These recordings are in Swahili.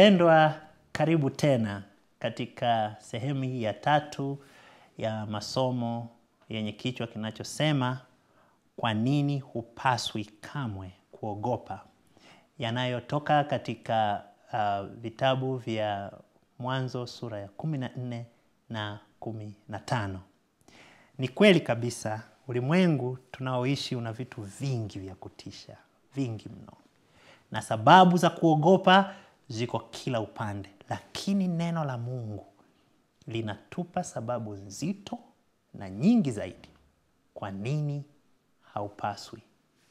Mpendwa, karibu tena katika sehemu hii ya tatu ya masomo yenye kichwa kinachosema kwa nini hupaswi kamwe kuogopa, yanayotoka katika uh, vitabu vya Mwanzo sura ya 14 na 15. Ni kweli kabisa, ulimwengu tunaoishi una vitu vingi vya kutisha, vingi mno, na sababu za kuogopa ziko kila upande, lakini neno la Mungu linatupa sababu nzito na nyingi zaidi kwa nini haupaswi,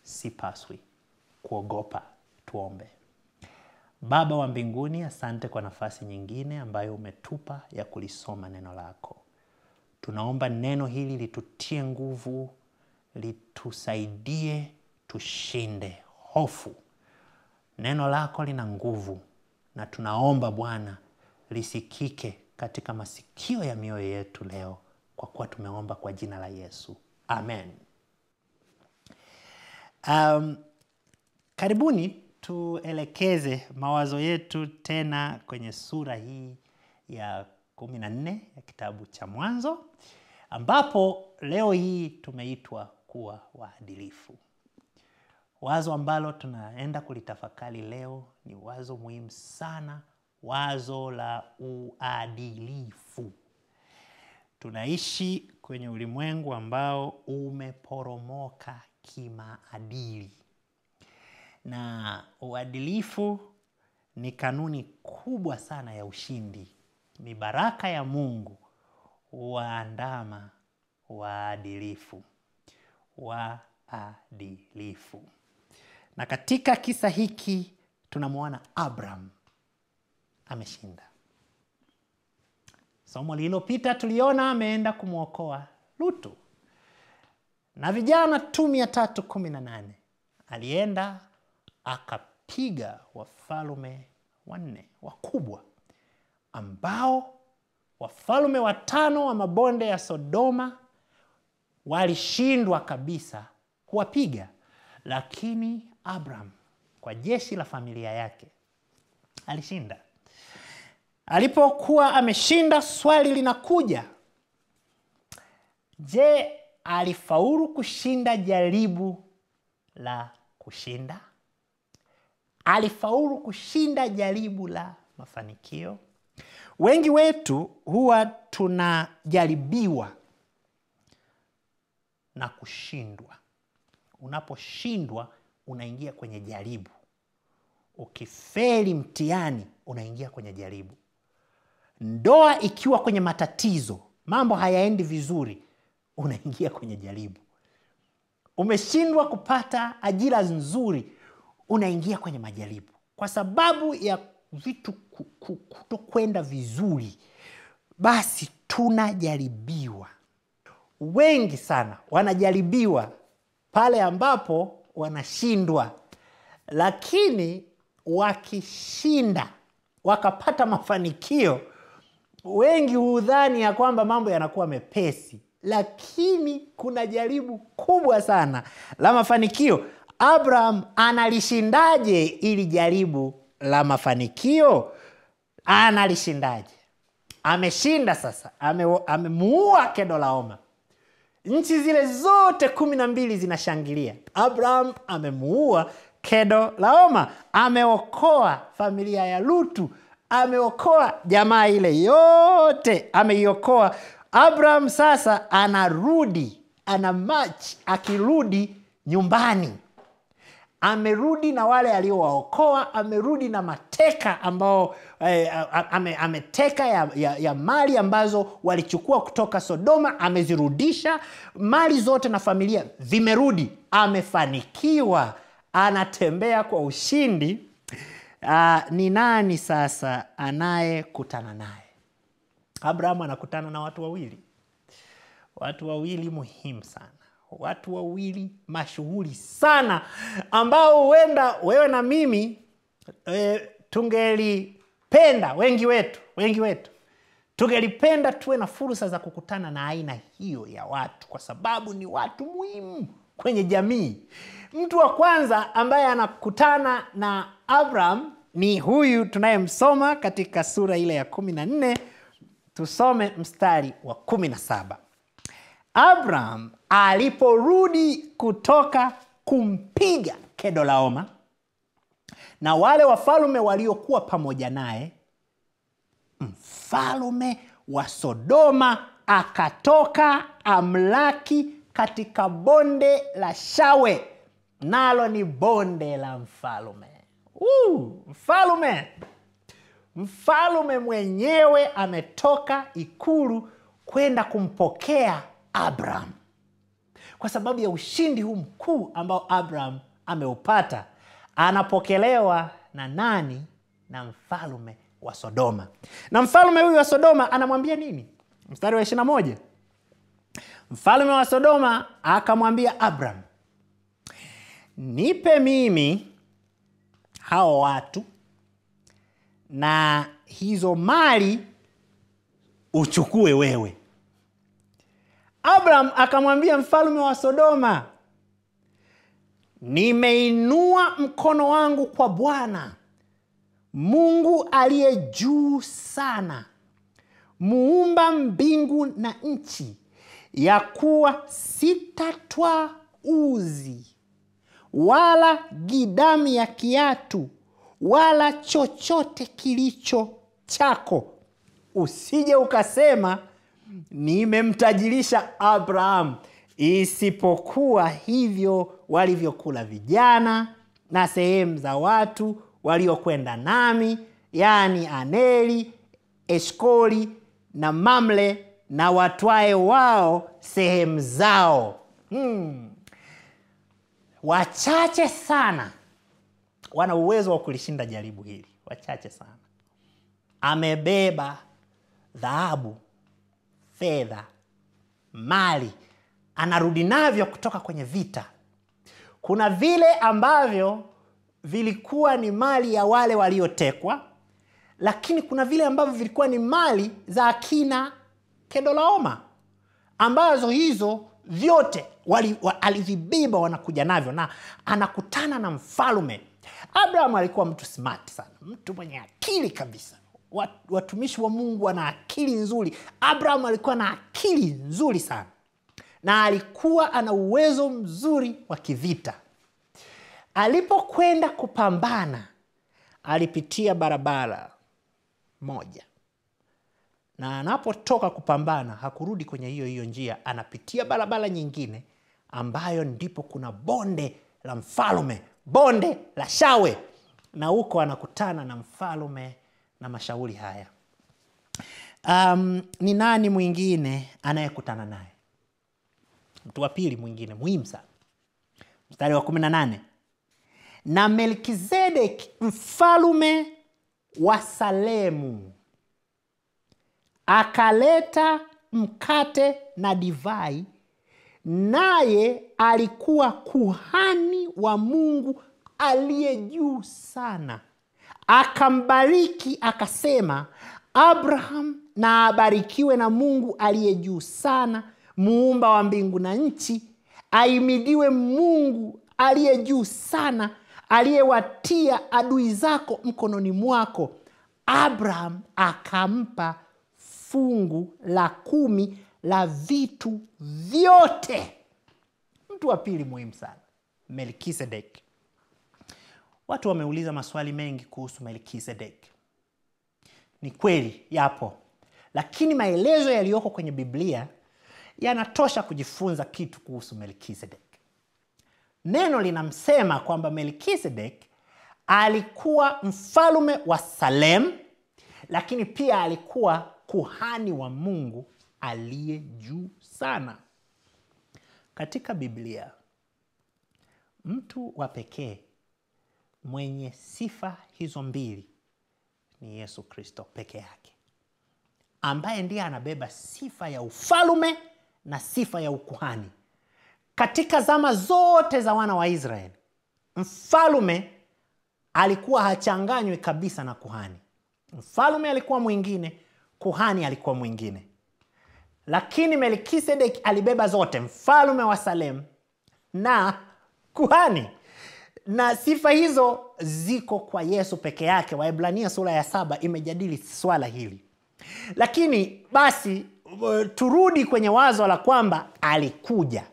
sipaswi kuogopa. Tuombe. Baba wa mbinguni, asante kwa nafasi nyingine ambayo umetupa ya kulisoma neno lako. Tunaomba neno hili litutie nguvu, litusaidie tushinde hofu. Neno lako lina nguvu na tunaomba Bwana lisikike katika masikio ya mioyo yetu leo, kwa kuwa tumeomba kwa jina la Yesu, amen. Um, karibuni tuelekeze mawazo yetu tena kwenye sura hii ya kumi na nne ya kitabu cha Mwanzo ambapo leo hii tumeitwa kuwa waadilifu. Wazo ambalo tunaenda kulitafakari leo ni wazo muhimu sana, wazo la uadilifu. Tunaishi kwenye ulimwengu ambao umeporomoka kimaadili, na uadilifu ni kanuni kubwa sana ya ushindi. Ni baraka ya Mungu waandama waadilifu, waadilifu na katika kisa hiki tunamwona Abraham ameshinda. Somo lililopita tuliona ameenda kumwokoa Lutu na vijana tu mia tatu kumi na nane alienda akapiga wafalume wanne wakubwa ambao wafalume watano wa mabonde ya Sodoma walishindwa kabisa kuwapiga, lakini Abraham kwa jeshi la familia yake. Alishinda. Alipokuwa ameshinda, swali linakuja, je, alifaulu kushinda jaribu la kushinda? Alifaulu kushinda jaribu la mafanikio? Wengi wetu huwa tunajaribiwa na kushindwa. Unaposhindwa unaingia kwenye jaribu. Ukifeli mtihani, unaingia kwenye jaribu. Ndoa ikiwa kwenye matatizo, mambo hayaendi vizuri, unaingia kwenye jaribu. Umeshindwa kupata ajira nzuri, unaingia kwenye majaribu kwa sababu ya vitu kutokwenda vizuri, basi tunajaribiwa. Wengi sana wanajaribiwa pale ambapo wanashindwa, lakini wakishinda wakapata mafanikio, wengi hudhani ya kwamba mambo yanakuwa mepesi, lakini kuna jaribu kubwa sana la mafanikio. Abraham analishindaje ili jaribu la mafanikio? Analishindaje? Ameshinda sasa, amemuua Kedolaoma nchi zile zote kumi na mbili zinashangilia. Abraham amemuua kedo laoma ameokoa familia ya Lutu, ameokoa jamaa ile yote, ameiokoa. Abraham sasa anarudi, ana mach akirudi nyumbani amerudi na wale aliowaokoa, amerudi na mateka ambao eh, ame, ameteka ya, ya, ya mali ambazo walichukua kutoka Sodoma, amezirudisha mali zote na familia vimerudi. Amefanikiwa, anatembea kwa ushindi. Uh, ni nani sasa anayekutana naye? Abrahamu anakutana na watu wawili, watu wawili muhimu sana watu wawili mashuhuri sana ambao huenda wewe na mimi e, tungelipenda wengi wetu wengi wetu tungelipenda tuwe na fursa za kukutana na aina hiyo ya watu kwa sababu ni watu muhimu kwenye jamii mtu wa kwanza ambaye anakutana na abraham ni huyu tunayemsoma katika sura ile ya kumi na nne tusome mstari wa kumi na saba Abraham aliporudi kutoka kumpiga Kedolaoma na wale wafalume waliokuwa pamoja naye, mfalume wa Sodoma akatoka amlaki katika bonde la Shawe, nalo ni bonde la mfalume. Uu, mfalume mfalume mwenyewe ametoka ikulu kwenda kumpokea Abraham, kwa sababu ya ushindi huu mkuu ambao Abraham ameupata, anapokelewa na nani? Na mfalume wa Sodoma. Na mfalme huyu wa Sodoma anamwambia nini? Mstari wa 21, mfalume wa Sodoma akamwambia Abraham, nipe mimi hao watu na hizo mali uchukue wewe. Abraham akamwambia mfalme wa Sodoma, nimeinua mkono wangu kwa Bwana Mungu aliye juu sana, muumba mbingu na nchi, ya kuwa sitatwa uzi wala gidamu ya kiatu wala chochote kilicho chako, usije ukasema nimemtajirisha Abrahamu, isipokuwa hivyo walivyokula vijana na sehemu za watu waliokwenda nami, yaani Aneli, Eshkoli na Mamle na watwae wao sehemu zao. Hmm. Wachache sana wana uwezo wa kulishinda jaribu hili, wachache sana. Amebeba dhahabu fedha, mali, anarudi navyo kutoka kwenye vita. Kuna vile ambavyo vilikuwa ni mali ya wale waliotekwa, lakini kuna vile ambavyo vilikuwa ni mali za akina Kedolaoma, ambazo hizo vyote wali, wa, alivibiba wanakuja navyo, na anakutana na mfalume. Abrahamu alikuwa mtu smart sana, mtu mwenye akili kabisa watumishi wa mungu wana akili nzuri abraham alikuwa na akili nzuri sana na alikuwa ana uwezo mzuri wa kivita alipokwenda kupambana alipitia barabara moja na anapotoka kupambana hakurudi kwenye hiyo hiyo njia anapitia barabara nyingine ambayo ndipo kuna bonde la mfalume bonde la shawe na huko anakutana na mfalume na mashauri haya. Um, ni nani mwingine anayekutana naye? Mtu wa pili mwingine muhimu sana, mstari wa kumi na nane na Melkizedeki mfalume wa Salemu akaleta mkate na divai, naye alikuwa kuhani wa Mungu aliye juu sana akambariki akasema, Abraham na abarikiwe na Mungu aliye juu sana, muumba wa mbingu na nchi. Aimidiwe Mungu aliye juu sana, aliyewatia adui zako mkononi mwako. Abraham akampa fungu la kumi la vitu vyote. Mtu wa pili muhimu sana, Melkisedeki. Watu wameuliza maswali mengi kuhusu melkizedek Ni kweli yapo, lakini maelezo yaliyoko kwenye Biblia yanatosha kujifunza kitu kuhusu melkizedek Neno linamsema kwamba melkizedek alikuwa mfalume wa Salem, lakini pia alikuwa kuhani wa Mungu aliye juu sana. Katika Biblia mtu wa pekee mwenye sifa hizo mbili ni Yesu Kristo peke yake, ambaye ndiye anabeba sifa ya ufalume na sifa ya ukuhani katika zama zote za wana wa Israeli. Mfalume alikuwa hachanganywi kabisa na kuhani. Mfalume alikuwa mwingine, kuhani alikuwa mwingine, lakini Melkisedeki alibeba zote, mfalume wa Salemu na kuhani na sifa hizo ziko kwa Yesu peke yake. Waebrania sura ya saba imejadili swala hili, lakini basi eh, turudi kwenye wazo la kwamba alikuja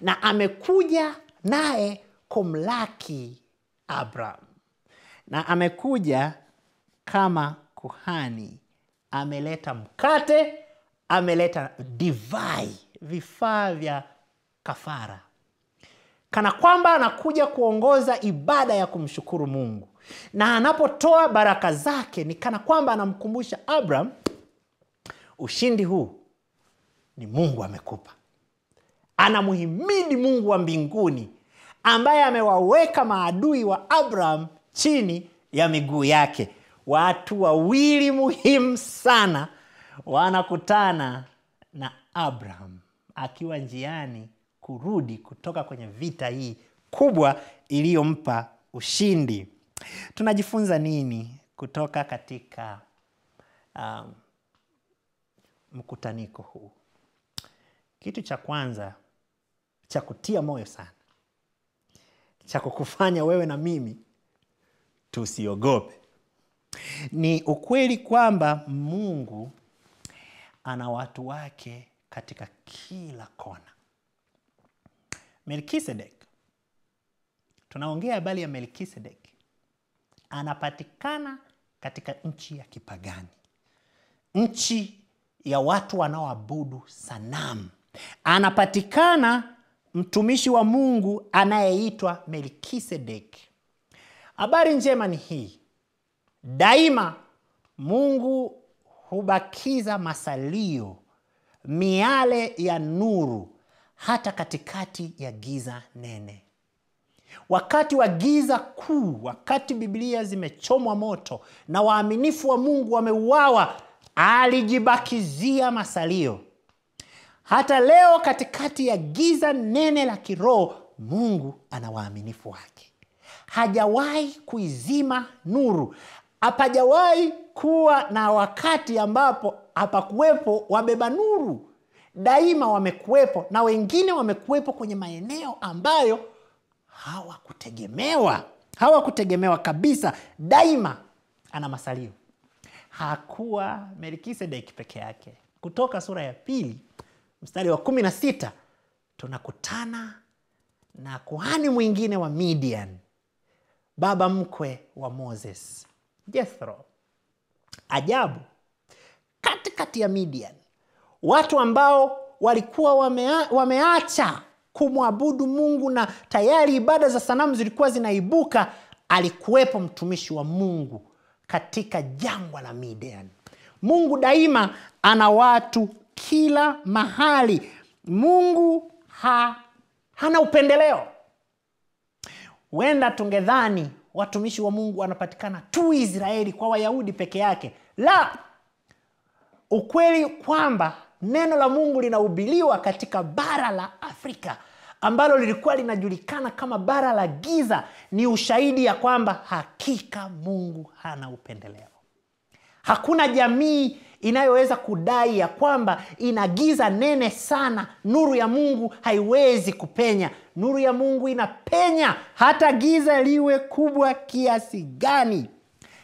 na amekuja naye kumlaki Abraham na amekuja kama kuhani, ameleta mkate, ameleta divai, vifaa vya kafara kana kwamba anakuja kuongoza ibada ya kumshukuru mungu na anapotoa baraka zake ni kana kwamba anamkumbusha abraham ushindi huu ni mungu amekupa anamhimidi mungu wa mbinguni ambaye amewaweka maadui wa abraham chini ya miguu yake watu wawili muhimu sana wanakutana na abraham akiwa njiani kurudi kutoka kwenye vita hii kubwa iliyompa ushindi. Tunajifunza nini kutoka katika um, mkutaniko huu? Kitu cha kwanza cha kutia moyo sana cha kukufanya wewe na mimi tusiogope ni ukweli kwamba Mungu ana watu wake katika kila kona. Melkisedek, tunaongea habari ya Melkisedek, anapatikana katika nchi ya kipagani, nchi ya watu wanaoabudu sanamu. Anapatikana mtumishi wa Mungu anayeitwa Melkisedek. Habari njema ni hii, daima Mungu hubakiza masalio, miale ya nuru hata katikati ya giza nene. Wakati wa giza kuu, wakati Biblia zimechomwa moto na waaminifu wa Mungu wameuawa, alijibakizia masalio. Hata leo katikati ya giza nene la kiroho, Mungu ana waaminifu wake. Hajawahi kuizima nuru, hapajawahi kuwa na wakati ambapo hapakuwepo wabeba nuru daima wamekuwepo na wengine wamekuwepo kwenye maeneo ambayo hawakutegemewa hawakutegemewa kabisa daima ana masalio hakuwa melkisedeki peke yake kutoka sura ya pili mstari wa kumi na sita tunakutana na kuhani mwingine wa midian baba mkwe wa moses jethro ajabu katikati ya midian watu ambao walikuwa wamea, wameacha kumwabudu Mungu na tayari ibada za sanamu zilikuwa zinaibuka, alikuwepo mtumishi wa Mungu katika jangwa la Midian. Mungu daima ana watu kila mahali. Mungu ha, hana upendeleo. Huenda tungedhani watumishi wa Mungu wanapatikana tu Israeli kwa Wayahudi peke yake. La, ukweli kwamba neno la mungu linahubiliwa katika bara la afrika ambalo lilikuwa linajulikana kama bara la giza ni ushahidi ya kwamba hakika mungu hana upendeleo hakuna jamii inayoweza kudai ya kwamba ina giza nene sana nuru ya mungu haiwezi kupenya nuru ya mungu inapenya hata giza liwe kubwa kiasi gani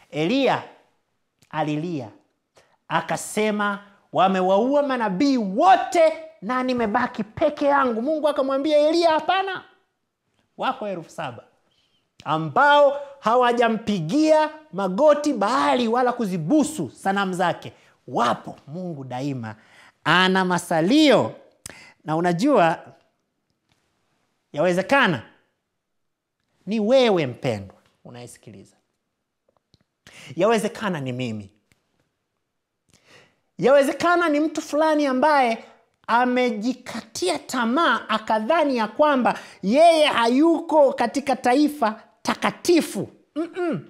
eliya alilia akasema wamewaua manabii wote na nimebaki peke yangu mungu akamwambia eliya hapana wako elfu saba ambao hawajampigia magoti bahali wala kuzibusu sanamu zake wapo mungu daima ana masalio na unajua yawezekana ni wewe mpendwa unayesikiliza yawezekana ni mimi Yawezekana ni mtu fulani ambaye amejikatia tamaa, akadhani ya kwamba yeye hayuko katika taifa takatifu. Mm-mm.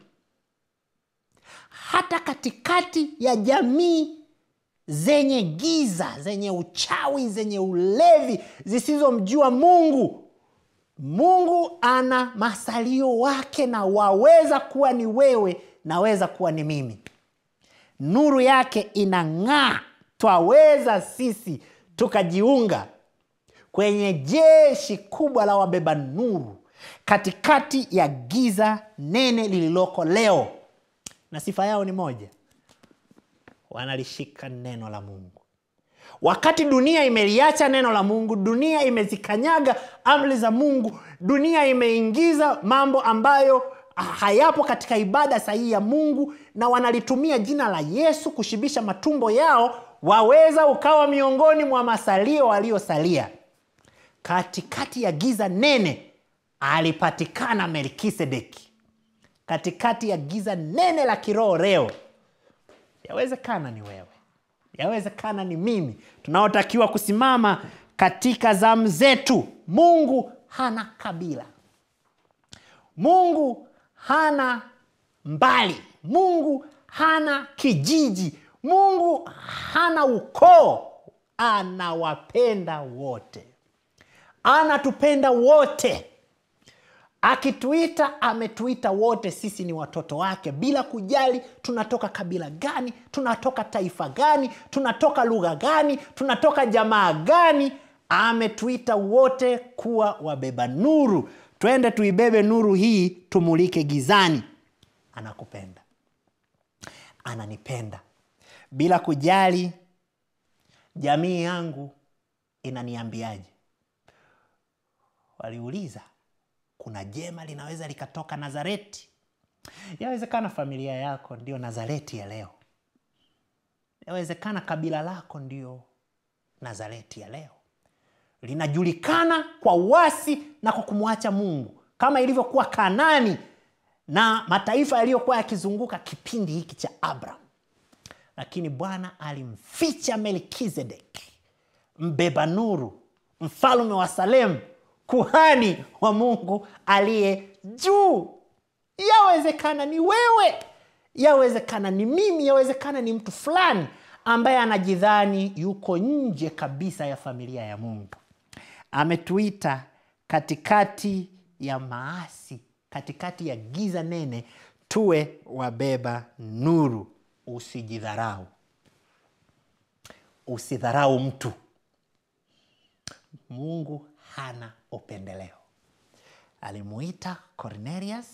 Hata katikati ya jamii zenye giza, zenye uchawi, zenye ulevi, zisizomjua Mungu, Mungu ana masalio wake, na waweza kuwa ni wewe, naweza kuwa ni mimi nuru yake inang'aa twaweza sisi tukajiunga kwenye jeshi kubwa la wabeba nuru katikati ya giza nene lililoko leo na sifa yao ni moja wanalishika neno la mungu wakati dunia imeliacha neno la mungu dunia imezikanyaga amri za mungu dunia imeingiza mambo ambayo hayapo katika ibada sahihi ya mungu na wanalitumia jina la Yesu kushibisha matumbo yao, waweza ukawa miongoni mwa masalio waliosalia. Katikati ya giza nene alipatikana Melkisedeki. Katikati ya giza nene la kiroho leo, yawezekana ni wewe, yawezekana ni mimi, tunaotakiwa kusimama katika zamu zetu. Mungu hana kabila, Mungu hana mbali. Mungu hana kijiji, Mungu hana ukoo. Anawapenda wote, anatupenda wote. Akituita ametuita wote, sisi ni watoto wake, bila kujali tunatoka kabila gani, tunatoka taifa gani, tunatoka lugha gani, tunatoka jamaa gani. Ametuita wote kuwa wabeba nuru. Twende tuibebe nuru hii, tumulike gizani. Anakupenda ananipenda bila kujali jamii yangu inaniambiaje. Waliuliza, kuna jema linaweza likatoka Nazareti? Yawezekana familia yako ndiyo Nazareti ya leo, yawezekana kabila lako ndiyo Nazareti ya leo, linajulikana kwa uasi na kwa kumwacha Mungu kama ilivyokuwa Kanani na mataifa yaliyokuwa yakizunguka kipindi hiki cha Abrahamu. Lakini Bwana alimficha melkizedek mbeba nuru, mfalme wa Salemu, kuhani wa Mungu aliye juu. Yawezekana ni wewe, yawezekana ni mimi, yawezekana ni mtu fulani ambaye anajidhani yuko nje kabisa ya familia ya Mungu. Ametuita katikati ya maasi katikati ya giza nene, tuwe wabeba nuru. Usijidharau, usidharau mtu. Mungu hana upendeleo. Alimuita Cornelius,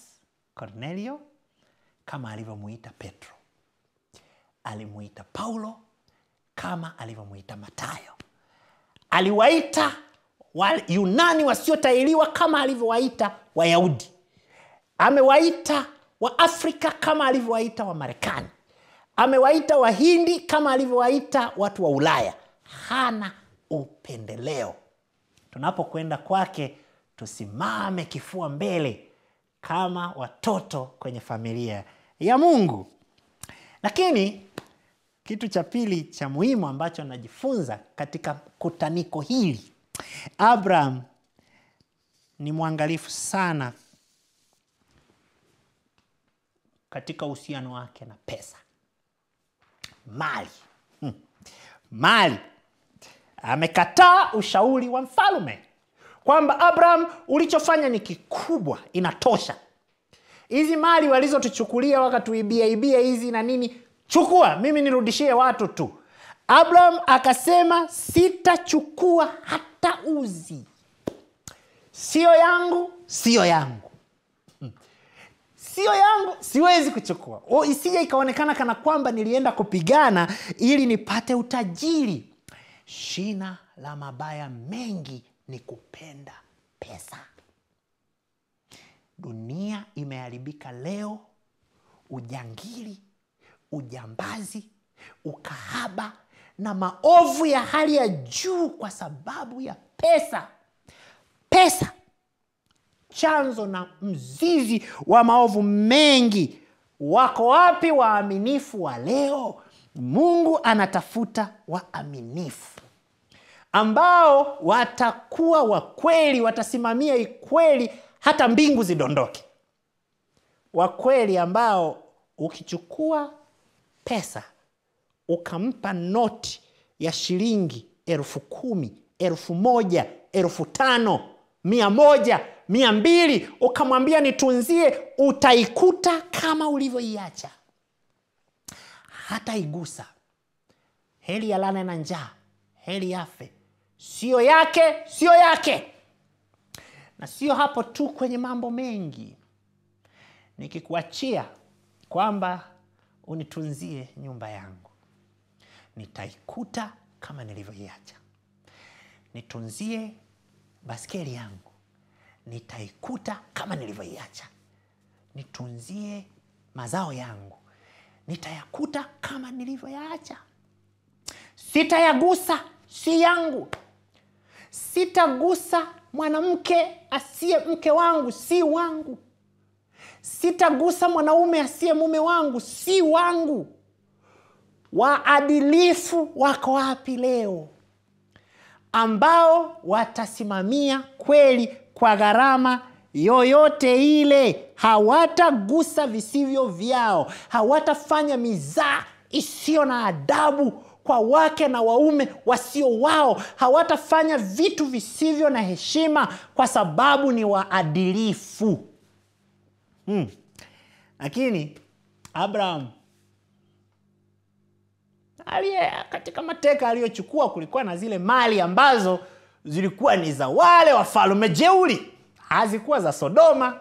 Cornelio kama alivyomuita Petro, alimuita Paulo kama alivyomuita Matayo, aliwaita Wayunani wasiotahiriwa kama alivyowaita Wayahudi amewaita waafrika kama alivyowaita wamarekani amewaita wahindi kama alivyowaita watu wa ulaya hana upendeleo tunapokwenda kwake tusimame kifua mbele kama watoto kwenye familia ya mungu lakini kitu cha pili cha muhimu ambacho najifunza katika kutaniko hili abraham ni mwangalifu sana katika uhusiano wake na pesa mali hmm. mali amekataa ushauri wa mfalume kwamba abraham ulichofanya ni kikubwa inatosha hizi mali walizotuchukulia wakatuibiaibia hizi na nini chukua mimi nirudishie watu tu abraham akasema sitachukua hata uzi siyo yangu siyo yangu sio yangu siwezi kuchukua o isije ikaonekana kana kwamba nilienda kupigana ili nipate utajiri shina la mabaya mengi ni kupenda pesa dunia imeharibika leo ujangili ujambazi ukahaba na maovu ya hali ya juu kwa sababu ya pesa pesa chanzo na mzizi wa maovu mengi. Wako wapi waaminifu wa leo? Mungu anatafuta waaminifu ambao watakuwa wakweli, watasimamia ikweli hata mbingu zidondoke. Wakweli ambao ukichukua pesa ukampa noti ya shilingi elfu kumi, elfu moja, elfu tano mia moja mia mbili ukamwambia nitunzie utaikuta kama ulivyoiacha hata igusa heli alane na njaa heli yafe siyo yake sio yake na sio hapo tu kwenye mambo mengi nikikuachia kwamba unitunzie nyumba yangu nitaikuta kama nilivyoiacha nitunzie baskeli yangu nitaikuta kama nilivyoiacha, nitunzie mazao yangu nitayakuta kama nilivyoyaacha, sitayagusa, si yangu. Sitagusa mwanamke asiye mke wangu, si wangu. Sitagusa mwanaume asiye mume wangu, si wangu. Waadilifu wako wapi leo? ambao watasimamia kweli kwa gharama yoyote ile. Hawatagusa visivyo vyao, hawatafanya mizaa isiyo na adabu kwa wake na waume wasio wao, hawatafanya vitu visivyo na heshima, kwa sababu ni waadilifu. Hmm. Lakini Abraham aliye katika mateka aliyochukua kulikuwa na zile mali ambazo zilikuwa ni za wale wafalume jeuli hazikuwa za sodoma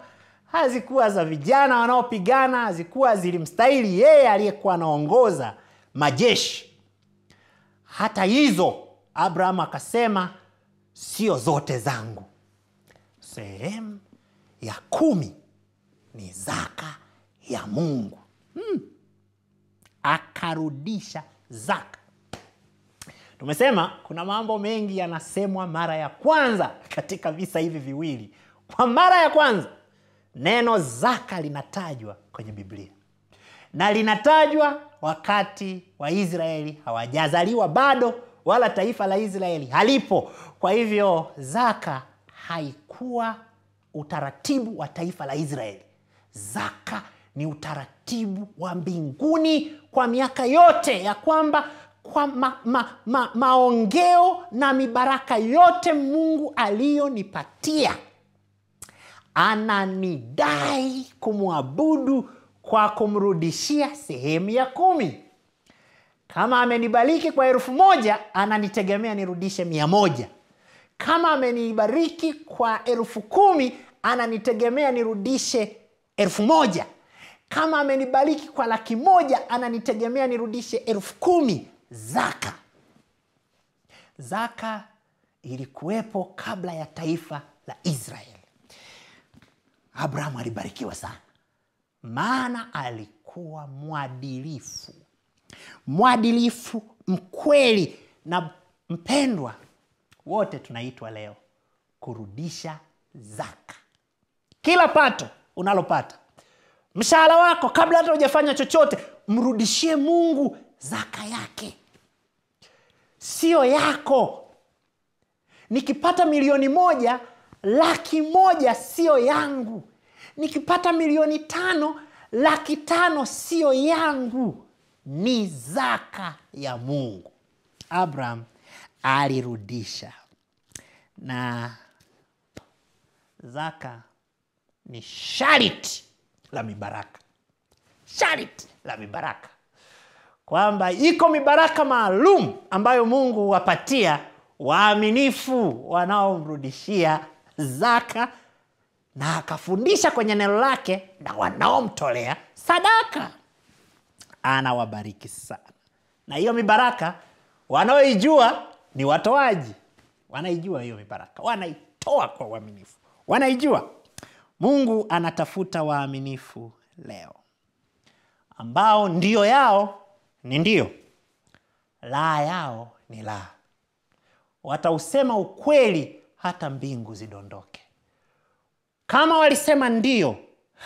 hazikuwa za vijana wanaopigana hazikuwa zilimstahili yeye aliyekuwa anaongoza majeshi hata hizo abrahamu akasema sio zote zangu sehemu ya kumi ni zaka ya mungu hmm. akarudisha zak Tumesema kuna mambo mengi yanasemwa mara ya kwanza katika visa hivi viwili. Kwa mara ya kwanza neno zaka linatajwa kwenye Biblia na linatajwa wakati wa israeli hawajazaliwa bado wala taifa la Israeli halipo. Kwa hivyo zaka haikuwa utaratibu wa taifa la Israeli. Zaka ni utaratibu wa mbinguni kwa miaka yote ya kwamba kwa ma, ma, ma, maongeo na mibaraka yote mungu aliyonipatia ananidai kumwabudu kwa kumrudishia sehemu ya kumi kama amenibariki kwa elfu moja ananitegemea nirudishe mia moja kama amenibariki kwa elfu kumi ananitegemea nirudishe elfu moja kama amenibariki kwa laki moja ananitegemea nirudishe elfu kumi zaka zaka ilikuwepo kabla ya taifa la israel abrahamu alibarikiwa sana maana alikuwa mwadilifu mwadilifu mkweli na mpendwa wote tunaitwa leo kurudisha zaka kila pato unalopata mshahara wako kabla hata ujafanya chochote mrudishie mungu zaka yake siyo yako nikipata milioni moja laki moja siyo yangu nikipata milioni tano laki tano siyo yangu ni zaka ya mungu abraham alirudisha na zaka ni shariti la mibaraka, shariti la mibaraka, kwamba iko mibaraka maalum ambayo Mungu huwapatia waaminifu wanaomrudishia zaka na akafundisha kwenye neno lake na wanaomtolea sadaka anawabariki sana. Na hiyo mibaraka wanaoijua ni watoaji, wanaijua hiyo mibaraka, wanaitoa kwa uaminifu, wanaijua Mungu anatafuta waaminifu leo ambao ndio yao ni ndio, laa yao ni laa. Watausema ukweli hata mbingu zidondoke. Kama walisema ndio,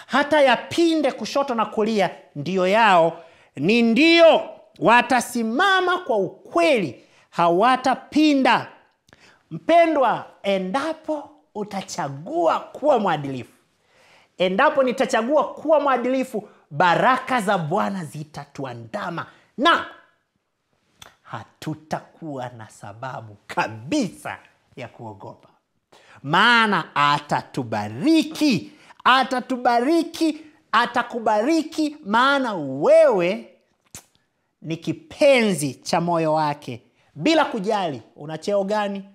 hata yapinde kushoto na kulia, ndio yao ni ndio. Watasimama kwa ukweli, hawatapinda. Mpendwa, endapo utachagua kuwa mwadilifu endapo nitachagua kuwa mwadilifu baraka za bwana zitatuandama na hatutakuwa na sababu kabisa ya kuogopa maana atatubariki atatubariki atakubariki maana wewe ni kipenzi cha moyo wake bila kujali una cheo gani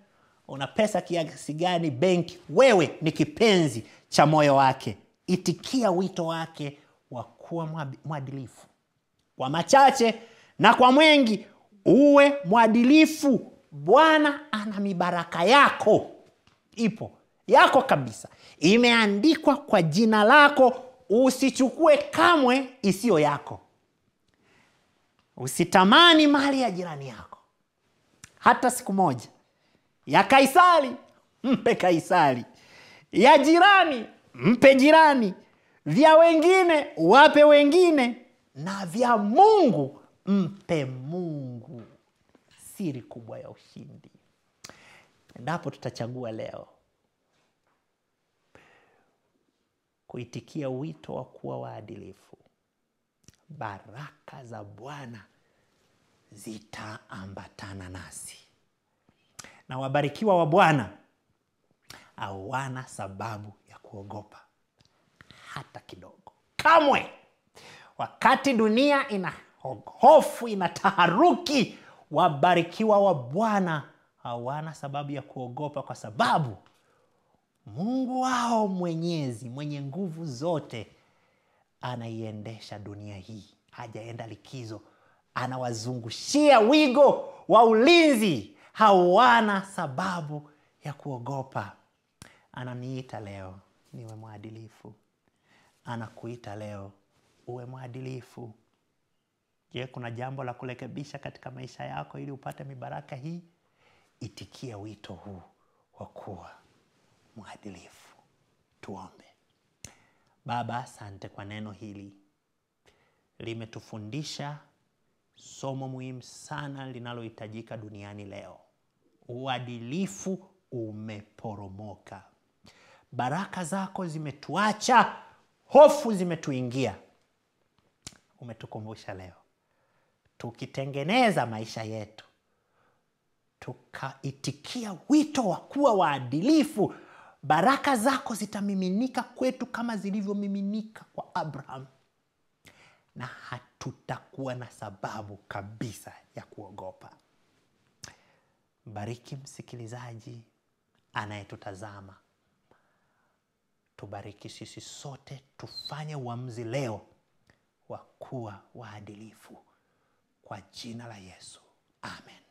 una pesa kiasi gani benki wewe ni kipenzi cha moyo wake itikia wito wake wa kuwa mwadilifu. Kwa machache na kwa mwengi uwe mwadilifu. Bwana ana mibaraka yako, ipo yako kabisa, imeandikwa kwa jina lako. Usichukue kamwe isiyo yako. Usitamani mali ya jirani yako hata siku moja. Ya Kaisari mpe Kaisari, ya jirani mpe jirani, vya wengine wape wengine, na vya Mungu mpe Mungu. Siri kubwa ya ushindi. Endapo tutachagua leo kuitikia wito wa kuwa waadilifu, baraka za Bwana zitaambatana nasi na wabarikiwa wa Bwana hawana sababu ya kuogopa hata kidogo, kamwe. Wakati dunia ina hofu, ina taharuki, wabarikiwa wa Bwana hawana sababu ya kuogopa, kwa sababu Mungu wao Mwenyezi, mwenye nguvu zote, anaiendesha dunia hii. Hajaenda likizo, anawazungushia wigo wa ulinzi. Hawana sababu ya kuogopa. Ananiita leo niwe mwadilifu, anakuita leo uwe mwadilifu. Je, kuna jambo la kurekebisha katika maisha yako ili upate mibaraka hii? Itikia wito huu wa kuwa mwadilifu. Tuombe. Baba, asante kwa neno hili, limetufundisha somo muhimu sana linalohitajika duniani leo. Uadilifu umeporomoka baraka zako zimetuacha, hofu zimetuingia. Umetukumbusha leo, tukitengeneza maisha yetu, tukaitikia wito wa kuwa waadilifu, baraka zako zitamiminika kwetu kama zilivyomiminika kwa Abraham, na hatutakuwa na sababu kabisa ya kuogopa. Bariki msikilizaji anayetutazama tubariki sisi sote, tufanye uamzi leo wa kuwa waadilifu kwa jina la Yesu, amen.